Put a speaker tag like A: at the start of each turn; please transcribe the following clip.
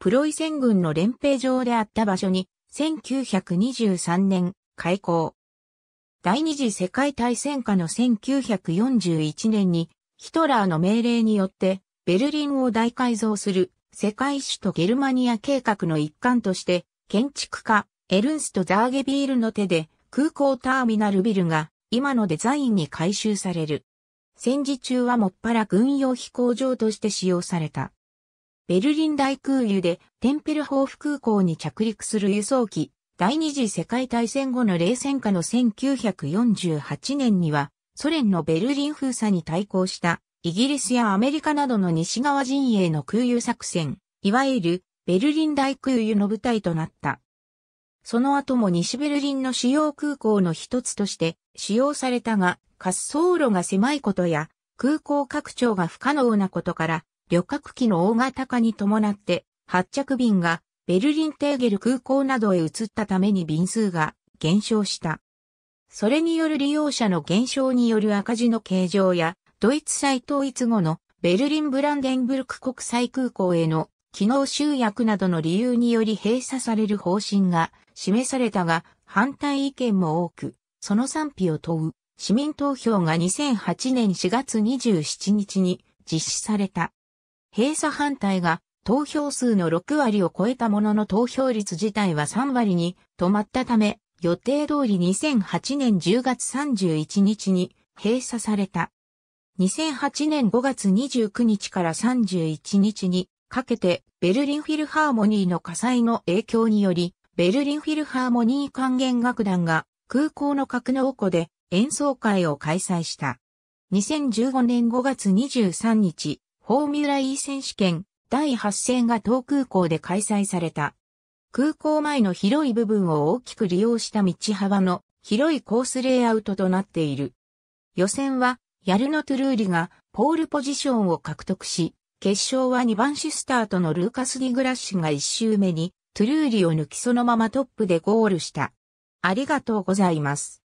A: プロイセン軍の連兵場であった場所に、1923年、開港。第二次世界大戦下の1941年に、ヒトラーの命令によって、ベルリンを大改造する世界首都ゲルマニア計画の一環として、建築家、エルンスト・ザーゲビールの手で、空港ターミナルビルが、今のデザインに改修される。戦時中はもっぱら軍用飛行場として使用された。ベルリン大空輸でテンペルホーフ空港に着陸する輸送機、第二次世界大戦後の冷戦下の1948年には、ソ連のベルリン封鎖に対抗したイギリスやアメリカなどの西側陣営の空輸作戦、いわゆるベルリン大空輸の舞台となった。その後も西ベルリンの主要空港の一つとして使用されたが、滑走路が狭いことや空港拡張が不可能なことから旅客機の大型化に伴って発着便がベルリンテーゲル空港などへ移ったために便数が減少した。それによる利用者の減少による赤字の形状や、ドイツ再統一後のベルリンブランデンブルク国際空港への機能集約などの理由により閉鎖される方針が示されたが、反対意見も多く、その賛否を問う市民投票が2008年4月27日に実施された。閉鎖反対が投票数の6割を超えたものの投票率自体は3割に止まったため、予定通り2008年10月31日に閉鎖された。2008年5月29日から31日にかけてベルリンフィルハーモニーの火災の影響により、ベルリンフィルハーモニー管弦楽団が空港の格納庫で演奏会を開催した。2015年5月23日、フォーミュラ E 選手権第8戦が東空港で開催された。空港前の広い部分を大きく利用した道幅の広いコースレイアウトとなっている。予選は、ヤルノ・トゥルーリがポールポジションを獲得し、決勝は2番シスタートのルーカス・ディグラッシュが1周目に、トゥルーリを抜きそのままトップでゴールした。ありがとうございます。